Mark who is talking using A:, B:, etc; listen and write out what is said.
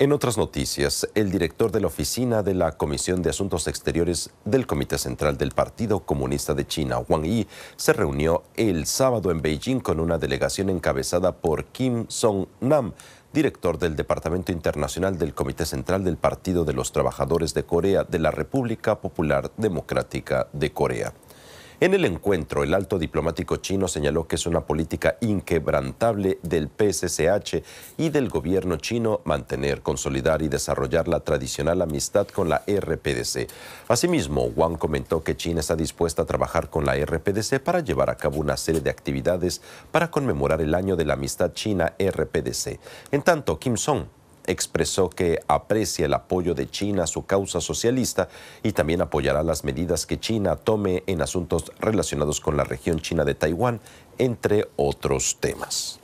A: En otras noticias, el director de la oficina de la Comisión de Asuntos Exteriores del Comité Central del Partido Comunista de China, Wang Yi, se reunió el sábado en Beijing con una delegación encabezada por Kim Song-nam, director del Departamento Internacional del Comité Central del Partido de los Trabajadores de Corea de la República Popular Democrática de Corea. En el encuentro, el alto diplomático chino señaló que es una política inquebrantable del PSCH y del gobierno chino mantener, consolidar y desarrollar la tradicional amistad con la RPDC. Asimismo, Wang comentó que China está dispuesta a trabajar con la RPDC para llevar a cabo una serie de actividades para conmemorar el año de la amistad China-RPDC. En tanto, Kim Song expresó que aprecia el apoyo de China a su causa socialista y también apoyará las medidas que China tome en asuntos relacionados con la región china de Taiwán, entre otros temas.